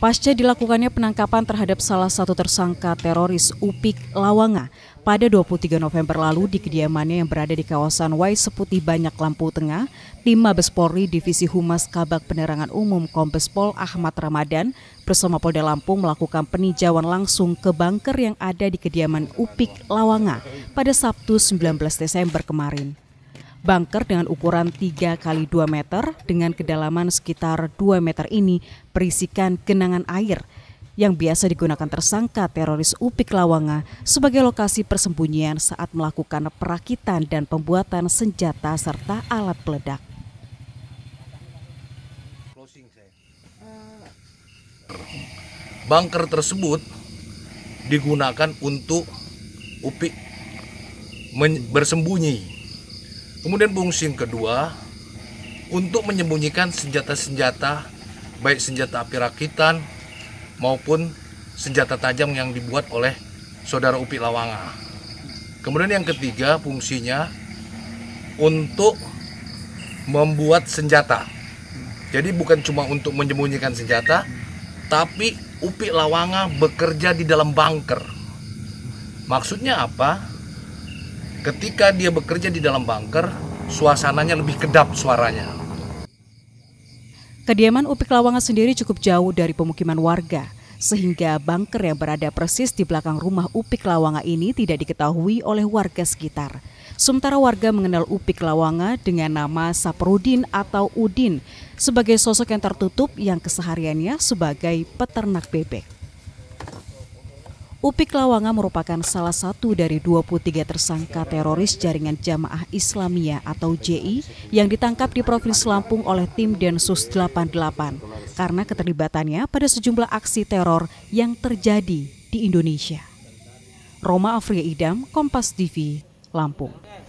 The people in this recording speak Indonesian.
Pasca dilakukannya penangkapan terhadap salah satu tersangka teroris Upik Lawanga pada 23 November lalu di kediamannya yang berada di kawasan Wai Seputih Banyak Lampu Tengah, tim Mabes Polri Divisi Humas Kabak Penerangan Umum Kompes Pol Ahmad Ramadan bersama Polda Lampung melakukan peninjauan langsung ke bunker yang ada di kediaman Upik Lawanga pada Sabtu 19 Desember kemarin. Bunker dengan ukuran 3 kali 2 meter dengan kedalaman sekitar 2 meter ini berisikan genangan air yang biasa digunakan tersangka teroris Upik Lawanga sebagai lokasi persembunyian saat melakukan perakitan dan pembuatan senjata serta alat peledak. Bunker tersebut digunakan untuk Upik bersembunyi Kemudian fungsi yang kedua untuk menyembunyikan senjata-senjata baik senjata api rakitan maupun senjata tajam yang dibuat oleh saudara Upi Lawanga. Kemudian yang ketiga fungsinya untuk membuat senjata. Jadi bukan cuma untuk menyembunyikan senjata, tapi Upi Lawanga bekerja di dalam bunker. Maksudnya apa? Ketika dia bekerja di dalam bunker, suasananya lebih kedap suaranya. Kediaman Upik Lawanga sendiri cukup jauh dari pemukiman warga, sehingga bunker yang berada persis di belakang rumah Upik Lawanga ini tidak diketahui oleh warga sekitar. Sementara warga mengenal Upik Lawanga dengan nama Saprudin atau Udin sebagai sosok yang tertutup yang kesehariannya sebagai peternak bebek. Upik Lawanga merupakan salah satu dari 23 tersangka teroris jaringan Jamaah Islamiyah atau JI yang ditangkap di Provinsi Lampung oleh tim Densus 88 karena keterlibatannya pada sejumlah aksi teror yang terjadi di Indonesia. Roma Afria Idam, Kompas TV, Lampung.